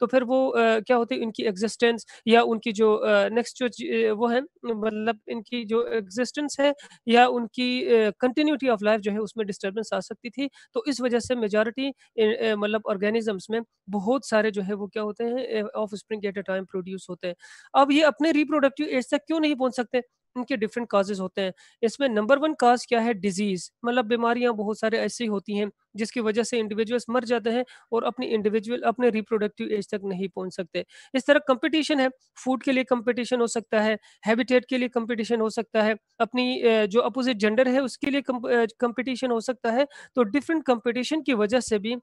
तो फिर वो क्या होती है इनकी एग्जिस्टेंस या उनकी जो नेक्स्ट जो वो है मतलब इनकी जो एग्जिस्टेंस है या उनकी कंटिन्यूटी ऑफ लाइफ जो है उसमें डिस्टर्बेंस आ सकती थी तो इस वजह से मेजॉरिटी मतलब ऑर्गेनिजम्स में बहुत सारे जो है वो क्या होते हैं offspring at a time produce होते हैं अब ये अपने रिप्रोडक्टिव एज तक क्यों नहीं पहुंच सकते इनके डिफरेंट काजेज होते हैं इसमें नंबर वन काज क्या है डिजीज मतलब बीमारियां बहुत सारे ऐसी होती हैं जिसकी वजह से इंडिविजुअल्स मर जाते हैं और अपनी इंडिविजुअल अपने रिप्रोडक्टिव एज तक नहीं पहुंच सकते इस तरह कंपटीशन है फूड के लिए कंपटीशन हो सकता है हैबिटेट के लिए कंपटीशन हो सकता है अपनी जो अपोजिट जेंडर है उसके लिए कंपटीशन हो सकता है तो डिफरेंट कंपटीशन की वजह से भी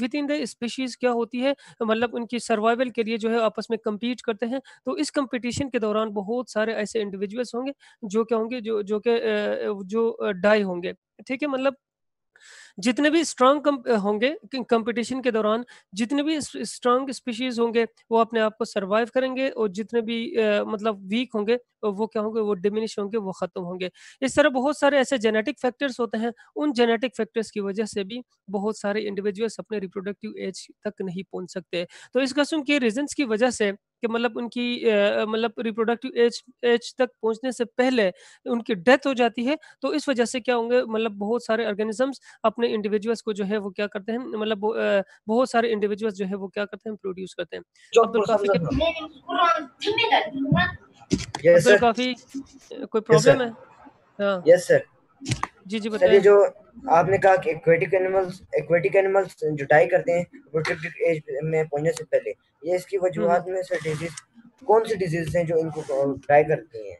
विद इन द स्पीशीज क्या होती है मतलब उनकी सर्वाइवल के लिए जो है आपस में कम्पीट करते हैं तो इस कम्पिटिशन के दौरान बहुत सारे ऐसे इंडिविजुअल्स होंगे जो क्या होंगे जो जो के जो डाई होंगे ठीक है मतलब जितने भी स्ट्रांग होंगे कंपटीशन के दौरान जितने भी स्ट्रांग स्पीशीज होंगे वो अपने आप को सर्वाइव करेंगे और जितने भी आ, मतलब वीक होंगे वो क्या होंगे वो डिमिनिश होंगे वो खत्म होंगे इस तरह बहुत सारे ऐसे जेनेटिक फैक्टर्स होते हैं उन जेनेटिक फैक्टर्स की वजह से भी बहुत सारे इंडिविजुअल्स अपने रिप्रोडक्टिव एज तक नहीं पहुंच सकते तो इस कस्म के रीजन की वजह से कि मतलब उनकी मतलब रिप्रोडक्टिव एज एज तक पहुंचने से पहले उनकी डेथ हो जाती है तो इस वजह से क्या होंगे मतलब बहुत सारे ऑर्गेनिजम्स अपने में इंडिविजुअल्स को जो है वो क्या करते हैं मतलब बहुत सारे इंडिविजुअल्स जो है वो क्या करते हैं प्रोड्यूस करते हैं अब्दुल काफी अब्दुल काफी कोई प्रॉब्लम है यस हाँ। सर जी जी बताइए जो आपने कहा कि एक्वेटिक एनिमल्स एक्वेटिक एनिमल्स जुटाई करते हैं प्रोटेक्टेड एज में पहुंचने से पहले ये इसकी हम्म। वजूहत में सर डिजीज कौन सी डिजीज हैं जो इनको ट्राई करती हैं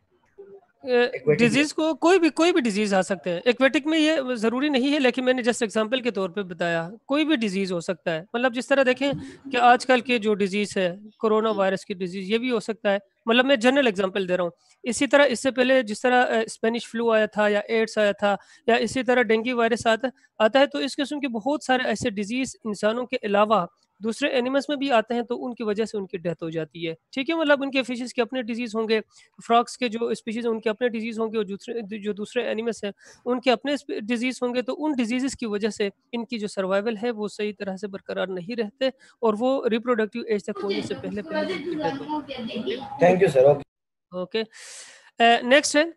डिजीज को कोई भी कोई भी डिजीज आ सकते हैं एक्वेटिक में ये जरूरी नहीं है लेकिन मैंने जस्ट एग्जांपल के तौर पे बताया कोई भी डिजीज हो सकता है मतलब जिस तरह देखें कि आजकल के जो डिजीज है कोरोना वायरस की डिजीज ये भी हो सकता है मतलब मैं जनरल एग्जांपल दे रहा हूँ इसी तरह इससे पहले जिस तरह स्पेनिश फ्लू आया था या एड्स आया था या इसी तरह डेंगू वायरस आता आता है तो इस किस्म के बहुत सारे ऐसे डिजीज इंसानों के अलावा दूसरे एनिमल्स में भी आते हैं तो उनकी वजह से उनकी डेथ हो जाती है ठीक है मतलब उनके फिशेज के अपने डिजीज होंगे फ्रॉक्स के जो स्पीशीज उनके अपने डिजीज होंगे और दूसरे जो दूसरे एनिमल्स हैं उनके अपने डिजीज होंगे तो उन डिजीजेस की वजह से इनकी जो सर्वाइवल है वो सही तरह से बरकरार नहीं रहते और वो रिप्रोडक्टिव एज तक होने से पहले पहले thank you sir okay next है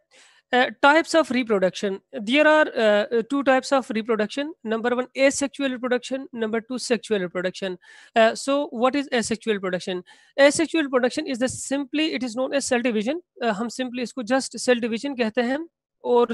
Uh, types of reproduction there are uh, two types of reproduction number one asexual reproduction number two sexual reproduction uh, so what is asexual reproduction asexual reproduction is the simply it is known as cell division hum uh, simply isko just cell division kehte hain aur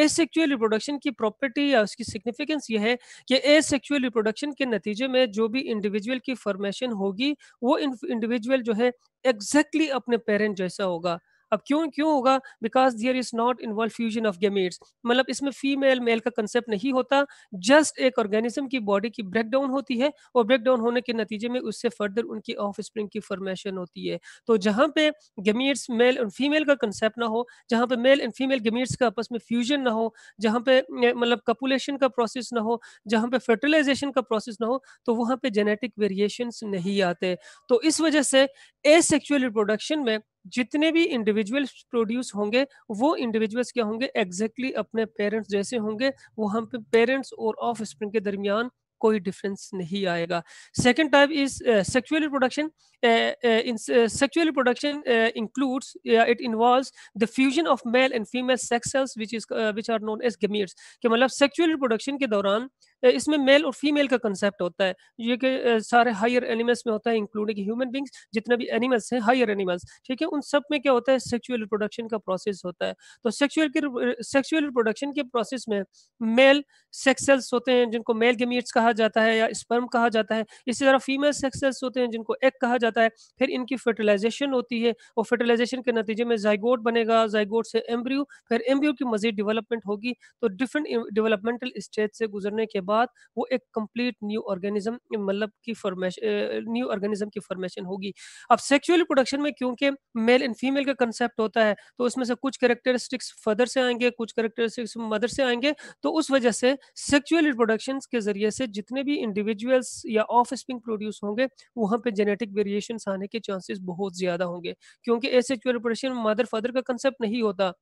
asexual reproduction की property या उसकी significance ये है कि asexual reproduction के नतीजे में जो भी इंडिविजुअल की फॉर्मेशन होगी वो इंडिविजुअल जो है एग्जैक्टली exactly अपने पेरेंट जैसा होगा अब क्यों क्यों होगा because there is not involve fusion of gametes मतलब इसमें फीमेल मेल का कंसेप्ट नहीं होता जस्ट एक ऑर्गेनिज्म की बॉडी की ब्रेकडाउन होती है और ब्रेकडाउन होने के नतीजे में उससे फर्दर उनकी ऑफ स्प्रिंग की फॉर्मेशन होती है तो जहाँ पे गेमेट्स मेल और फीमेल का कंसेप्ट ना हो जहाँ पे मेल एंड फीमेल गेमेट्स का आपस में फ्यूजन ना हो जहाँ पे मतलब कपुलेशन का प्रोसेस ना हो जहाँ पे फर्टिलाइजेशन का प्रोसेस ना हो तो वहाँ पे जेनेटिक वेरिएशंस नहीं आते तो इस वजह से ए सेक्चुअल रिप्रोडक्शन में जितने भी इंडिविजुअल्स प्रोड्यूस होंगे वो इंडिविजुअल्स क्या होंगे एग्जैक्टली exactly अपने पेरेंट्स जैसे होंगे वो हम पे पेरेंट्स और ऑफ स्प्रिंग के दरमियान कोई डिफरेंस नहीं आएगा second type is sexual production in sexual production includes it involve the fusion of male and female sex cells which is which are known as gametes के मतलब सेक्चुअल रिप्रोडक्शन के दौरान uh, इसमें मेल और female का concept होता है ये कि सारे हायर एनिमल्स में होता है इंक्लूडिंग ह्यूमन बींग्स जितने भी एनिमल्स हैं हायर एनिमल्स ठीक है उन सब में क्या होता है सेक्चुअल रिप्रोडक्शन का प्रोसेस होता है तो सेक्चुअल के सेक्चुअल रिप्रोडक्शन के प्रोसेस में मेल सेक्सल्स होते हैं जिनको मेल गेमीट्स कहा जाता है या स्पर्म कहा जाता है इसी तरह फीमेल सेक्सल्स होते हैं जिनको एग कहा जाता है फिर इनकी फर्टिलाइजेशन होती है और फर्टिलाइजेशन के नतीजे में जाइगोट बनेगा जाइगोट से एम्ब्रियो फिर एम्ब्रियो की मजीद डेवलपमेंट होगी तो डिफरेंट डेवलपमेंटल स्टेज से गुजरने के बाद बाद वो एक कंप्लीट न्यू ऑर्गेनिज्म मतलब की फॉर्मेशन न्यू ऑर्गेनिज्म की फॉर्मेशन होगी अब सेक्सुअल प्रोडक्शन में क्योंकि मेल एंड फीमेल का कंसेप्ट होता है तो उसमें से कुछ करेक्टरिस्टिक्स फादर से आएंगे कुछ करेक्टरिस्टिक्स मदर से आएंगे तो उस वजह से सेक्सुअल रिप्रोडक्शन के जरिए से जितने भी इंडिविजुअल्स या ऑफ स्प्रिंग प्रोड्यूस होंगे वहाँ पे जेनेटिक वेरिएशन आने के चांसेस बहुत ज्यादा होंगे क्योंकि एसेक्चुअल रिप्रोडक्शन मदर फादर का कंसेप्ट नहीं होता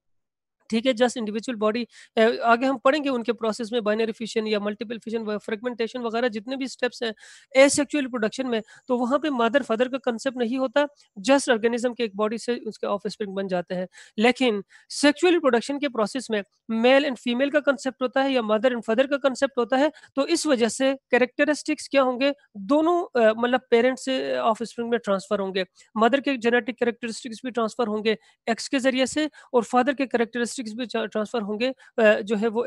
ठीक है जस्ट इंडिविजुअल बॉडी आगे हम पढ़ेंगे उनके प्रोसेस में बाइनरी फिशन या मल्टीपल फिशन फ्रेगमेंटेशन वगैरह जितने भी स्टेप्स हैं एसेक्चुअल प्रोडक्शन में तो वहाँ पे मदर फादर का कंसेप्ट नहीं होता जस्ट ऑर्गेनिज्म के एक बॉडी से उसके ऑफ बन जाते हैं लेकिन सेक्चुअल प्रोडक्शन के प्रोसेस में मेल एंड फीमेल का कंसेप्ट होता है या मदर एंड फादर का कंसेप्ट होता है तो इस वजह से कैरेक्टरिस्टिक्स क्या होंगे दोनों मतलब पेरेंट्स से ऑफ में ट्रांसफर होंगे मदर के जेनेटिक कैरेक्टरिस्टिक्स भी ट्रांसफर होंगे एक्स के जरिए से और फादर के कैरेक्टरिस्टिक डिस्ट्रिक्ट भी ट्रांसफ़र होंगे जो है वो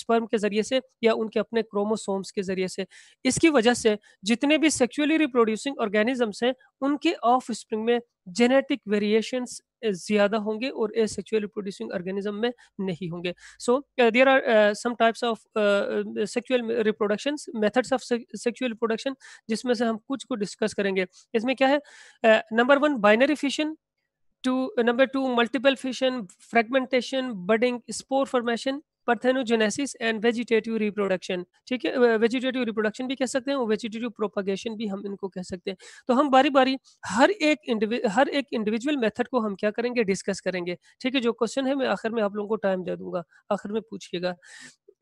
स्पर्म के ज़रिए से या उनके अपने क्रोमोसोम्स के ज़रिए से इसकी वजह से जितने भी सेक्चुअली रिप्रोड्यूसिंग ऑर्गेनिजम्स हैं उनके ऑफ स्प्रिंग में जेनेटिक वेरिएशन ज़्यादा होंगे और ए सेक्चुअल रिप्रोड्यूसिंग ऑर्गेनिज्म में नहीं होंगे so there are some types of sexual reproduction methods of sexual reproduction जिसमें से हम कुछ को डिस्कस करेंगे इसमें क्या है number one binary fission two number two multiple fission fragmentation budding spore formation parthenogenesis and vegetative reproduction ठीक है वेजिटेटिव रिप्रोडक्शन भी कह सकते हैं वेजिटेटिव प्रोपागेशन भी हम इनको कह सकते हैं तो हम बारी बारी हर एक हर एक इंडिविजुअल मेथड को हम क्या करेंगे डिस्कस करेंगे ठीक है जो क्वेश्चन है मैं आखिर में आप लोगों को टाइम दे दूंगा आखिर में पूछिएगा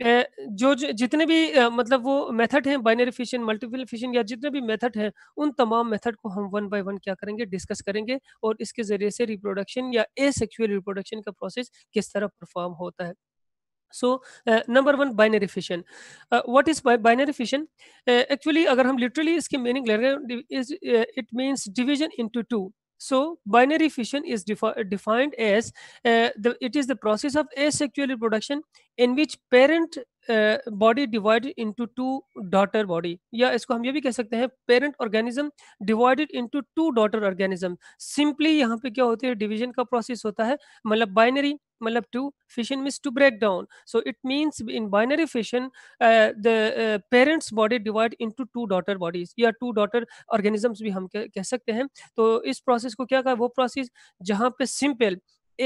जो जितने भी मतलब वो मेथड हैं बाइनरी फिशन मल्टीपल फिशन या जितने भी मेथड हैं उन तमाम मेथड को हम वन बाय वन क्या करेंगे डिस्कस करेंगे और इसके ज़रिए से रिप्रोडक्शन या ए सेक्चुअल रिप्रोडक्शन का प्रोसेस किस तरह परफॉर्म होता है so number one binary fission what is binary fission actually अगर हम लिटरली इसकी मीनिंग ले रहे हैं it means division into two So binary fission is defi defined as uh, the, it is the process of asexual reproduction in which parent body divided into two daughter body या इसको हम ये भी कह सकते हैं parent organism divided into two daughter organism simply यहाँ पे क्या होते हैं डिविजन का प्रोसेस होता है मतलब बाइनरी मतलब two fission means to break down so it means in binary fission the parents body divide body to into two daughter या टू डॉटर ऑर्गेनिजम्स भी हम कह, कह सकते हैं तो इस प्रोसेस को क्या कहा वो प्रोसेस जहाँ पे सिंपल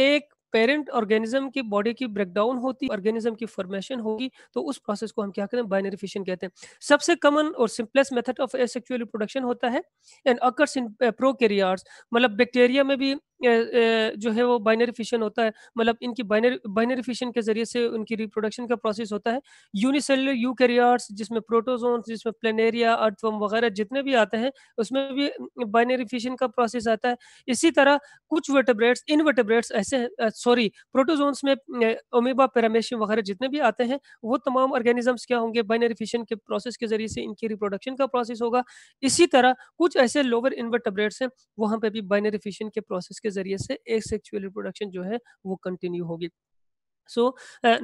एक पेरेंट ऑर्गेनिज्म की बॉडी की ब्रेकडाउन होती ऑर्गेनिज्म की फॉर्मेशन होगी तो उस प्रोसेस को हम क्या कहते हैं बाइनरी फिशन कहते हैं सबसे कॉमन और simplest method of asexual reproduction होता है एंड अकर्स इन प्रोकैरियोट्स मतलब बैक्टीरिया में भी जो है वो बाइनरी फिशन होता है मतलब इनकी बाइनरी बाइनरी फिशन के जरिए से उनकी रिप्रोडक्शन का प्रोसेस होता है यूनिसेलर यूकैरियोट्स जिसमें प्रोटोजोन जिसमें प्लेनेरिया अर्थवम वगैरह जितने भी आते हैं उसमें भी बाइनरी फिशन का प्रोसेस आता है इसी तरह कुछ वर्टेब्रेट्स इनवर्टेब्रेट्स ऐसे सॉरी प्रोटोजोन्स में ओमेबा पैरामेशियम वगैरह जितने भी आते हैं वो तमाम ऑर्गेनिजम्स क्या होंगे बाइनरी फिशन के प्रोसेस के जरिए से इनकी रिप्रोडक्शन का प्रोसेस होगा इसी तरह कुछ ऐसे लोअर इन्वर्टेब्रेट्स हैं वहाँ पर भी बाइनरी फिशन के प्रोसेस के ज़रिए से एक सेक्चुअल रिप्रोडक्शन जो है वो कंटिन्यू होगी so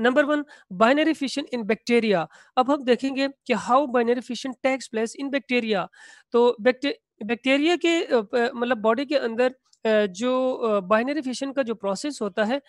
number one binary fission in bacteria अब हम देखेंगे कि how binary fission takes place in bacteria तो बैक्टीरिया के uh, uh, मतलब बॉडी के अंदर uh, जो बाइनरी फिशन का जो प्रोसेस होता है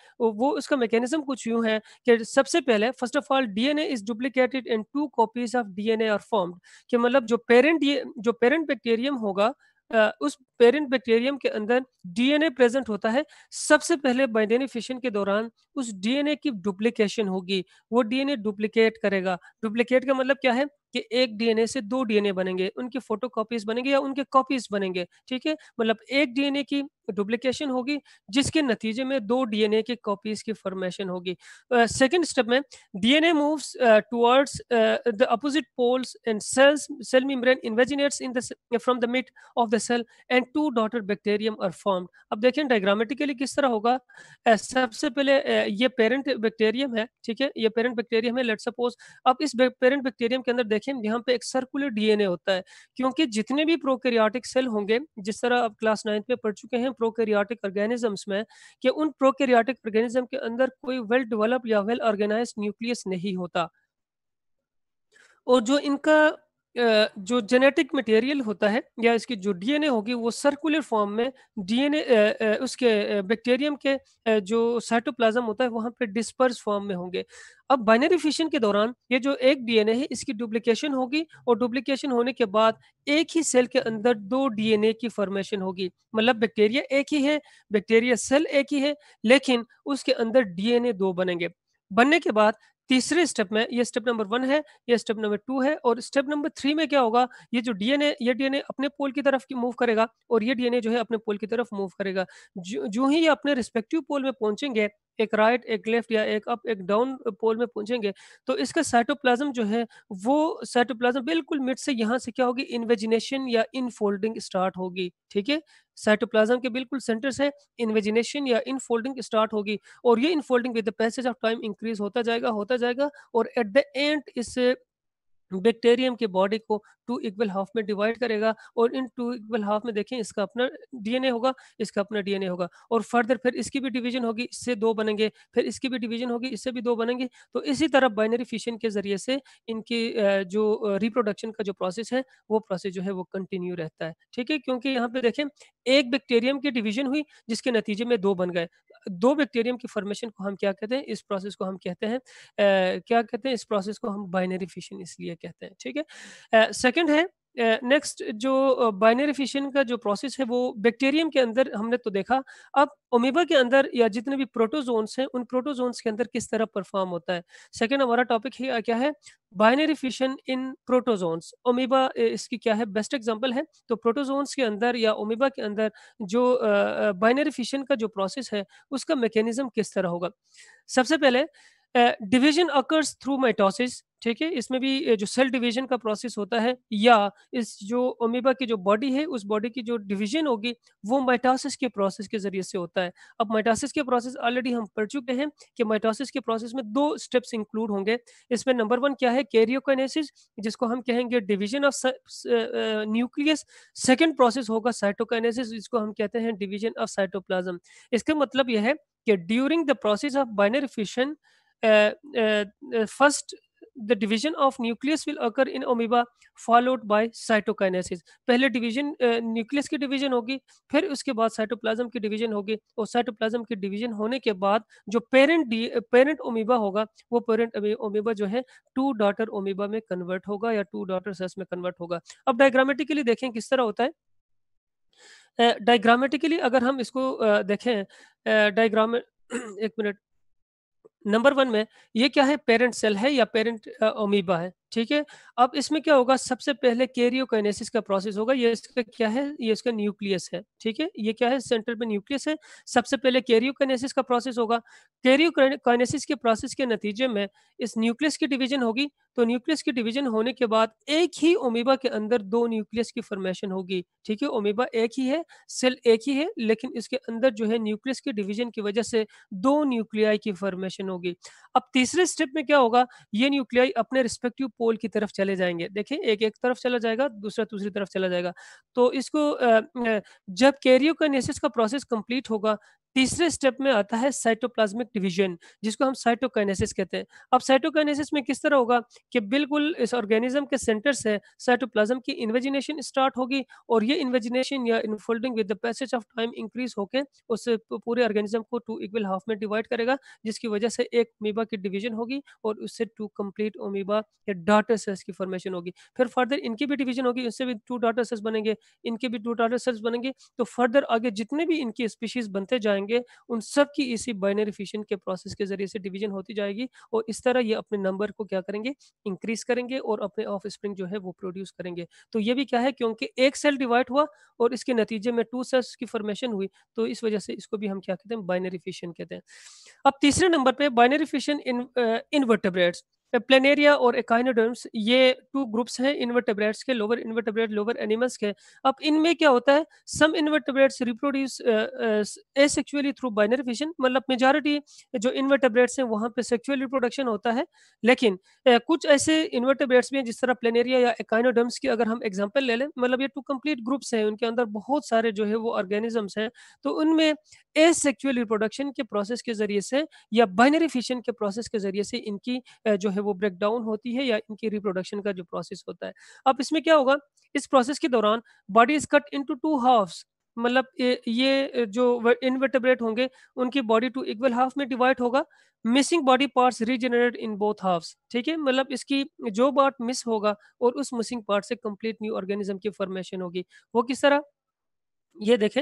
वो उसका मैकेनिज्म कुछ यूं है कि सबसे पहले first of all DNA is duplicated in two copies of DNA are formed कि मतलब जो पेरेंट ये जो पेरेंट बैक्टीरियम होगा उस पेरेंट बैक्टीरियम के अंदर डीएनए प्रेजेंट होता है सबसे पहले बाइडेनिफिशन के दौरान उस डीएनए की डुप्लीकेशन होगी वो डीएनए डुप्लीकेट करेगा डुप्लीकेट का मतलब क्या है कि एक डीएनए से दो डीएनए बनेंगे उनकी फोटो कॉपीज बनेंगे या उनके कॉपीज बनेंगे ठीक है मतलब एक डीएनए की डुप्लीकेशन होगी जिसके नतीजे में दो डीएनए के कॉपीज की फॉर्मेशन होगी सेकंड स्टेप में DNA moves towards the opposite poles and cells cell membrane invaginates in the from the mid of the cell and two daughter bacterium are formed अब देखें डायग्रामेटिकली किस तरह होगा uh, सबसे पहले uh, ये पेरेंट बैक्टीरियम है ठीक है ये पेरेंट बैक्टीरियम है लेट सपोज अब इस पेरेंट बैक्टीरियम के अंदर देखें यहाँ पे एक सर्कुलर डीएनए होता है क्योंकि जितने भी प्रोकैरियोटिक सेल होंगे जिस तरह आप क्लास नाइन्थ में पढ़ चुके हैं प्रोकैरियोटिक ऑर्गेनिजम्स में कि उन प्रोकैरियोटिक ऑर्गेनिज्म के अंदर कोई वेल डेवलप या वेल ऑर्गेनाइज न्यूक्लियस नहीं होता और जो इनका जो जेनेटिक मटेरियल होता है या इसकी जो डीएनए होगी वो सर्कुलर फॉर्म में डीएनए उसके बैक्टीरियम के जो साइटोप्लाज्म होता है वहाँ पे डिस्पर्स फॉर्म में होंगे अब बाइनरी फिशन के दौरान ये जो एक डीएनए है इसकी डुप्लीकेशन होगी और डुप्लीकेशन होने के बाद एक ही सेल के अंदर दो डीएनए की फॉर्मेशन होगी मतलब बैक्टेरिया एक ही है बैक्टेरिया सेल एक ही है लेकिन उसके अंदर डीएनए दो बनेंगे बनने के बाद तीसरे स्टेप में ये स्टेप नंबर वन है ये स्टेप नंबर टू है और स्टेप नंबर थ्री में क्या होगा ये जो डीएनए ये डीएनए अपने पोल की तरफ की मूव करेगा और ये डीएनए जो है अपने पोल की तरफ मूव करेगा जो ही ये अपने रिस्पेक्टिव पोल में पहुंचेंगे एक राइट एक लेफ्ट या एक अप एक डाउन पोल में पहुंचेंगे तो इसका साइटोप्लाज्म जो है वो साइटोप्लाज्म बिल्कुल मिड से यहाँ से क्या होगी इन्वेजिनेशन या इनफोल्डिंग स्टार्ट होगी ठीक है साइटोप्लाज्म के बिल्कुल सेंटर से इन्वेजिनेशन या इनफोल्डिंग स्टार्ट होगी और ये infolding with the passage of time increase होता जाएगा होता जाएगा और एट द एंड इस बैक्टेरियम के बॉडी को टू इक्वल हाफ में डिवाइड करेगा और इन टू इक्वल हाफ में देखें इसका अपना डीएनए होगा इसका अपना डीएनए होगा और फर्दर फिर इसकी भी डिवीजन होगी इससे दो बनेंगे फिर इसकी भी डिवीजन होगी इससे भी दो बनेंगे तो इसी तरह बाइनरी फिशन के जरिए से इनकी जो रिप्रोडक्शन का जो प्रोसेस है वो प्रोसेस जो है वो कंटिन्यू रहता है ठीक है क्योंकि यहाँ पे देखें एक बैक्टेरियम की डिवीजन हुई जिसके नतीजे में दो बन गए दो बैक्टेरियम की फॉर्मेशन को हम क्या कहते हैं इस प्रोसेस को हम कहते हैं क्या कहते हैं इस प्रोसेस को हम बाइनरी फिशन इसलिए कहते हैं ठीक है सेकेंड है नेक्स्ट uh, जो बाइनरी फिशन का जो प्रोसेस है वो बैक्टीरियम के अंदर हमने तो देखा अब ओमेबा के अंदर या जितने भी प्रोटोजोन्स हैं उन प्रोटोजोन्स के अंदर किस तरह परफॉर्म होता है सेकेंड हमारा टॉपिक है क्या है binary fission in protozoans amoeba इसकी क्या है बेस्ट एग्जांपल है तो प्रोटोजोन्स के अंदर या ओमेबा के अंदर जो बाइनरी uh, फिशन का जो प्रोसेस है उसका मैकेनिज्म किस तरह होगा सबसे पहले uh, division occurs through mitosis ठीक है इसमें भी जो सेल डिवीजन का प्रोसेस होता है या इस जो ओमिबा की जो बॉडी है उस बॉडी की जो डिवीजन होगी वो माइटोसिस के प्रोसेस के जरिए से होता है अब माइटोसिस के प्रोसेस ऑलरेडी हम पढ़ चुके हैं कि माइटोसिस के प्रोसेस में दो स्टेप्स इंक्लूड होंगे इसमें नंबर वन क्या है कैरियोकाइनेसिस जिसको हम कहेंगे division of nucleus second process होगा साइटोकाइनेसिस जिसको हम कहते हैं डिविजन ऑफ साइटोप्लाजम इसका मतलब यह है कि during the process of binary fission uh, first the division of nucleus will occur in amoeba followed by cytokinesis pehle division uh, nucleus ki division hogi फिर uske baad cytoplasm ki division hogi aur cytoplasm ki division hone ke baad jo parent parent amoeba hoga wo parent amoeba jo hai two daughter amoeba mein convert hoga ya two daughter cells mein convert hoga ab diagrammatically dekhen kis tarah hota hai diagrammatically uh, अगर हम इसको uh, देखें diagram uh, एक minute number one में ये क्या है parent cell है या पेरेंट ओमीबा है ठीक है अब इसमें क्या होगा सबसे पहले कैरियोकाइनेसिस का प्रोसेस होगा ये इसका क्या है ये इसका न्यूक्लियस है ठीक है ये क्या है सेंटर पे न्यूक्लियस है सबसे पहले कैरियोकाइनेसिस का प्रोसेस होगा कैरियोकाइनेसिस के प्रोसेस के नतीजे में इस न्यूक्लियस की डिवीजन होगी तो न्यूक्लियस की डिवीजन होने के बाद एक ही ओमिबा के अंदर दो न्यूक्लियस की फॉर्मेशन होगी ठीक है ओमिबा एक ही है सेल एक ही है लेकिन इसके अंदर जो है न्यूक्लियस की डिवीजन की वजह से दो न्यूक्लियाई की फॉर्मेशन होगी अब तीसरे स्टेप में क्या होगा ये न्यूक्लियाई अपने रिस्पेक्टिव पोल की तरफ चले जाएंगे देखिए एक एक तरफ चला जाएगा दूसरा दूसरी तरफ चला जाएगा तो इसको जब कैरियो का का प्रोसेस कंप्लीट होगा तीसरे स्टेप में आता है साइटोप्लाज्मिक डिवीजन जिसको हम साइटोकाइनेसिस कहते हैं अब साइटोकाइनेसिस में किस तरह होगा कि बिल्कुल इस ऑर्गेनिज्म के सेंटर से साइटोप्लाज्म की इन्वेजिनेशन स्टार्ट होगी और ये इन्वेजिनेशन या infolding with the passage of time increase होकर उस पूरे ऑर्गेनिज्म को टू इक्वल हाफ में डिवाइड करेगा जिसकी वजह से एक ओमीबा की डिवीजन होगी और उससे टू कम्प्लीट ओमीबा या डाटा सेल्स की फॉर्मेशन होगी फिर फर्दर इनकी भी डिवीजन होगी उससे भी टू डाटा सेल्स बनेंगे इनके भी टू डाटर सेल्स बनेंगे तो फर्दर आगे जितने भी इनकी स्पीशीज बनते जाएंगे रहेंगे उन सब की इसी बाइनरी फिशन के प्रोसेस के जरिए से डिवीजन होती जाएगी और इस तरह ये अपने नंबर को क्या करेंगे इंक्रीज करेंगे और अपने ऑफ स्प्रिंग जो है वो प्रोड्यूस करेंगे तो ये भी क्या है क्योंकि एक सेल डिवाइड हुआ और इसके नतीजे में टू सेल्स की फॉर्मेशन हुई तो इस वजह से इसको भी हम क्या कहते हैं बाइनरी फिशन कहते हैं अब तीसरे नंबर पर binary fission in invertebrates planaria और एकाइनोडर्म्स ये टू ग्रुप्स हैं इन्वर्टेब्रेट्स के लोअर इन्वर्टेब्रेट लोअर एनिमल्स के अब इनमें क्या होता है some invertebrates reproduce asexually through binary fission मतलब मेजॉरिटी जो इन्वर्टेब्रेट्स हैं वहाँ पे सेक्चुअल रिप्रोडक्शन होता है लेकिन uh, कुछ ऐसे इन्वर्टेब्रेट्स भी हैं जिस तरह प्लेनेरिया या एकाइनोडर्म्स की अगर हम एग्जाम्पल ले लें मतलब ये टू कम्प्लीट ग्रुप्स हैं उनके अंदर बहुत सारे जो है वो ऑर्गेनिजम्स हैं तो उनमें एसेक्चुअल रिप्रोडक्शन के प्रोसेस के जरिए से या बाइनरी फिशन के प्रोसेस के जरिए से इनकी uh, जो है वो ब्रेक डाउन होती है या इनकी रिप्रोडक्शन का जो प्रोसेस होता है अब इसमें क्या होगा इस प्रोसेस के दौरान body is cut into two halves मतलब ये जो इनवर्टेब्रेट होंगे उनकी बॉडी टू इक्वल हाफ में डिवाइड होगा missing body parts regenerate in both halves ठीक है मतलब इसकी जो पार्ट मिस होगा और उस मिसिंग पार्ट से कंप्लीट न्यू ऑर्गेनिज्म की फॉर्मेशन होगी वो किस तरह ये देखें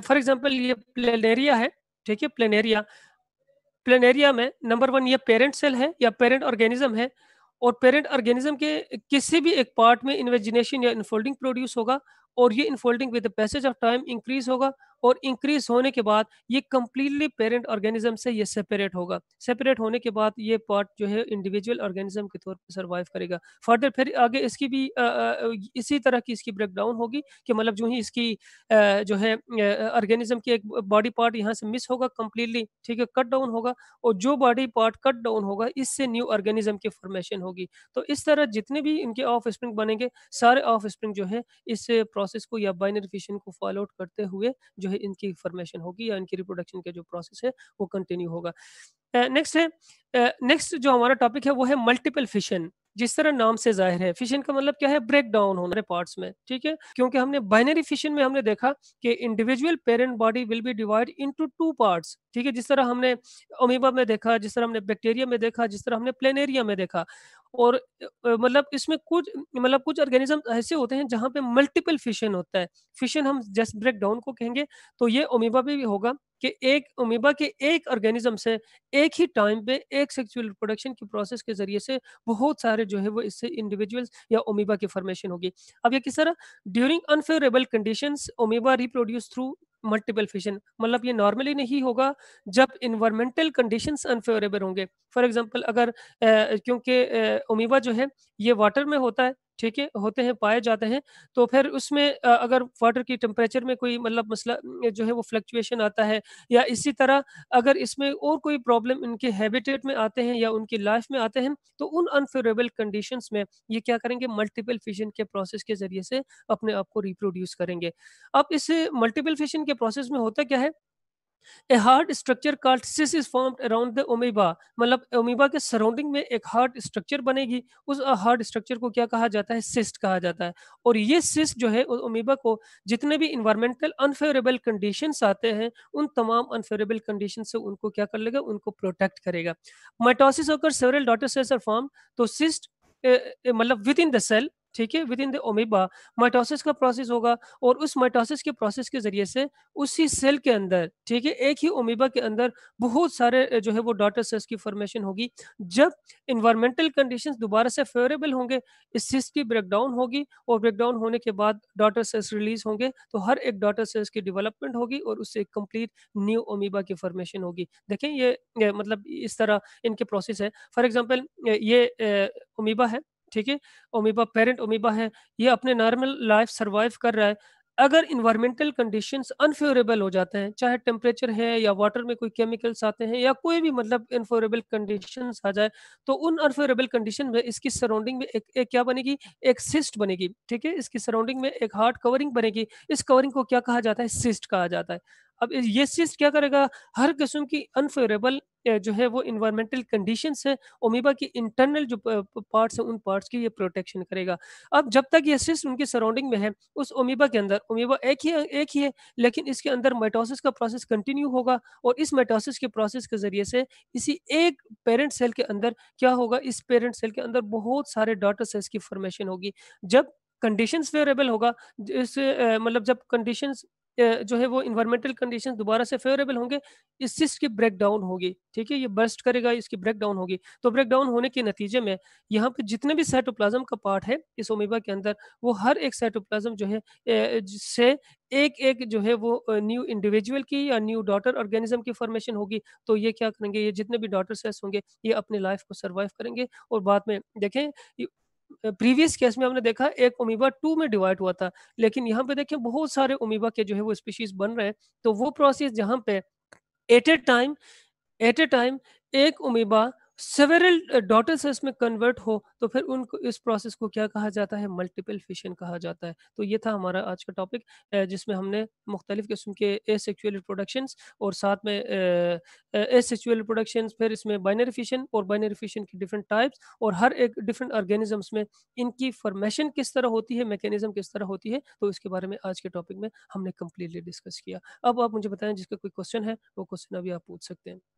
फॉर एग्जांपल ये प्लेनेरिया है ठीक है प्लेनेरिया प्लेनेरिया में नंबर वन ये पेरेंट सेल है या पेरेंट ऑर्गेनिज्म है और पेरेंट ऑर्गेनिज्म के किसी भी एक पार्ट में इन्वेजिनेशन या इनफोल्डिंग प्रोड्यूस होगा और ये infolding with the passage of time increase होगा और इंक्रीज होने के बाद ये कम्प्लीटली पेरेंट ऑर्गेनिज्म से ये सेपरेट होगा सेपरेट होने के बाद ये पार्ट जो है इंडिविजुअल ऑर्गेनिज्म के तौर पर सर्वाइव करेगा फर्दर फिर आगे इसकी भी आ, आ, इसी तरह की इसकी ब्रेकडाउन होगी कि मतलब जो ही इसकी आ, जो है ऑर्गेनिज्म की एक बॉडी पार्ट यहाँ से मिस होगा कम्प्लीटली ठीक है कट डाउन होगा और जो बॉडी पार्ट कट डाउन होगा इससे न्यू ऑर्गेनिज्म की फॉर्मेशन होगी तो इस तरह जितने भी इनके ऑफ स्प्रिंग बनेंगे सारे ऑफ स्प्रिंग जो है इस प्रोसेस प्रोसेस को या बाइनरी फिशन को फॉलो आउट करते हुए जो है इनकी फॉर्मेशन होगी या इनकी रिप्रोडक्शन का जो प्रोसेस है वो कंटिन्यू होगा नेक्स्ट है नेक्स्ट जो हमारा टॉपिक है वो है मल्टीपल फिशन जिस तरह नाम से जाहिर है फिशन का मतलब क्या है ब्रेक डाउन होना पार्ट्स में ठीक है क्योंकि हमने बाइनरी फिशन में हमने देखा कि individual parent body will be divide into two parts ठीक है जिस तरह हमने अमीबा में देखा जिस तरह हमने बैक्टीरिया में देखा जिस तरह हमने प्लेनेरिया में देखा और मतलब इसमें कुछ मतलब कुछ ऑर्गेनिज्म ऐसे होते हैं जहाँ पे मल्टीपल फिशन होता है फिशन हम जस्ट ब्रेक डाउन को कहेंगे तो ये ओमेबा भी होगा कि एक उमीबा के एक ऑर्गेनिज्म से एक ही टाइम पे एक सेक्सुअल रिप्रोडक्शन की प्रोसेस के जरिए से बहुत सारे जो है वो इससे इंडिविजुअल्स या ओमीबा की फॉर्मेशन होगी अब ये किस तरह during unfavourable condition amoeba reproduce through multiple fission मतलब ये नॉर्मली नहीं होगा जब इन्वायरमेंटल कंडीशन अनफेवरेबल होंगे फॉर एग्जाम्पल अगर क्योंकि ओमीबा जो है ये वाटर में होता है ठीक है होते हैं पाए जाते हैं तो फिर उसमें अगर वाटर की टेम्परेचर में कोई मतलब मसला जो है वो फ्लक्चुएशन आता है या इसी तरह अगर इसमें और कोई प्रॉब्लम इनके हैबिटेट में आते हैं या उनकी लाइफ में आते हैं तो उन अनफेवरेबल कंडीशन में ये क्या करेंगे मल्टीपल फिशन के प्रोसेस के जरिए से अपने आप को रिप्रोड्यूस करेंगे अब इस मल्टीपल फिशन के प्रोसेस में होता क्या है a hard structure called cyst is form around the amoeba मतलब ओमेबा के सराउंडिंग में एक हार्ड स्ट्रक्चर बनेगी उस हार्ड स्ट्रक्चर को क्या कहा जाता है सिस्ट कहा जाता है और ये सिस्ट जो है ओमेबा को जितने भी इन्वायरमेंटल अनफेवरेबल कंडीशन आते हैं उन तमाम अनफेवरेबल कंडीशन से उनको क्या कर लेगा उनको प्रोटेक्ट करेगा माइटोसिस होकर several daughter cells are form तो सिस्ट मतलब विद इन द सेल ठीक है within the amoeba mitosis का प्रोसेस होगा और उस माइटोसिस के प्रोसेस के जरिए से उसी सेल के अंदर ठीक है एक ही ओमेबा के अंदर बहुत सारे जो है वो डॉटर सेल्स की फॉर्मेशन होगी जब इन्वायरमेंटल कंडीशंस दोबारा से फेवरेबल होंगे इस सिस्ट की ब्रेकडाउन होगी और ब्रेकडाउन होने के बाद डॉटर सेल्स रिलीज होंगे तो हर एक डॉटर सेल्स की डेवलपमेंट होगी और उससे एक कंप्लीट न्यू ओमेबा की फॉर्मेशन होगी देखें ये, ये मतलब इस तरह इनके प्रोसेस है फॉर एग्जाम्पल ये ओमेबा है ठीक है ओमिबा पेरेंट ओमिबा है ये अपने नॉर्मल लाइफ सर्वाइव कर रहा है अगर इन्वायरमेंटल कंडीशंस अनफेवरेबल हो जाते हैं चाहे टेम्परेचर है या वाटर में कोई केमिकल्स आते हैं या कोई भी मतलब अनफेवरेबल कंडीशंस आ जाए तो उन अनफेवरेबल कंडीशन में इसकी सराउंडिंग में एक, एक क्या बनेगी एक सिस्ट बनेगी ठीक है इसकी सराउंडिंग में एक हार्ड कवरिंग बनेगी इस कवरिंग को क्या कहा जाता है सिस्ट कहा जाता है अब ये सिस्ट क्या करेगा हर किस्म की अनफेवरेबल जो है वो इन्वायरमेंटल कंडीशन है ओमीबा की इंटरनल जो पार्ट्स हैं उन पार्ट्स की ये प्रोटेक्शन करेगा अब जब तक ये सिस्ट उनके सराउंडिंग में है उस ओमीबा के अंदर ओमीबा एक ही एक ही है लेकिन इसके अंदर माइटोसिस का प्रोसेस कंटिन्यू होगा और इस माइटोसिस के प्रोसेस के जरिए से इसी एक पेरेंट सेल के अंदर क्या होगा इस पेरेंट सेल के अंदर बहुत सारे डॉटर सेल्स की फॉर्मेशन होगी जब कंडीशंस फेवरेबल होगा इस मतलब जब कंडीशंस जो है वो इन्वायरमेंटल कंडीशन दोबारा से फेवरेबल होंगे इस सिस्ट की ब्रेक डाउन होगी ठीक है ये बर्स्ट करेगा इसकी ब्रेक डाउन होगी तो ब्रेक डाउन होने के नतीजे में यहाँ पे जितने भी साइटोप्लाज्म का पार्ट है इस ओमेबा के अंदर वो हर एक साइटोप्लाज्म जो है से एक एक जो है वो न्यू इंडिविजुअल की या न्यू डॉटर ऑर्गेनिज्म की फॉर्मेशन होगी तो ये क्या करेंगे ये जितने भी डॉटर सेल्स होंगे ये अपने लाइफ को सर्वाइव करेंगे और बाद में देखें प्रीवियस केस में हमने देखा एक उमीबा टू में डिवाइड हुआ था लेकिन यहाँ पे देखें बहुत सारे उमीबा के जो है वो स्पीशीज बन रहे हैं तो वो प्रोसेस जहाँ पे at a time at a time एक उमीबा सेवरल डॉटर सेल्स में कन्वर्ट हो तो फिर उनको इस प्रोसेस को क्या कहा जाता है मल्टीपल फिशन कहा जाता है तो ये था हमारा आज का टॉपिक जिसमें हमने मुख्तलिफ किस्म के ए सेक्चुअल प्रोडक्शंस और साथ में ए सेक्चुअल प्रोडक्शंस फिर इसमें बाइनरी फिशन और बाइनरी फिशन की डिफरेंट टाइप्स और हर एक डिफरेंट ऑर्गेनिजम्स में इनकी फॉर्मेशन किस तरह होती है मैकेनिज्म किस तरह होती है तो इसके बारे में आज के टॉपिक में हमने कम्प्लीटली डिस्कस किया अब आप मुझे बताएं जिसका कोई क्वेश्चन है वो क्वेश्चन अभी आप पूछ सकते हैं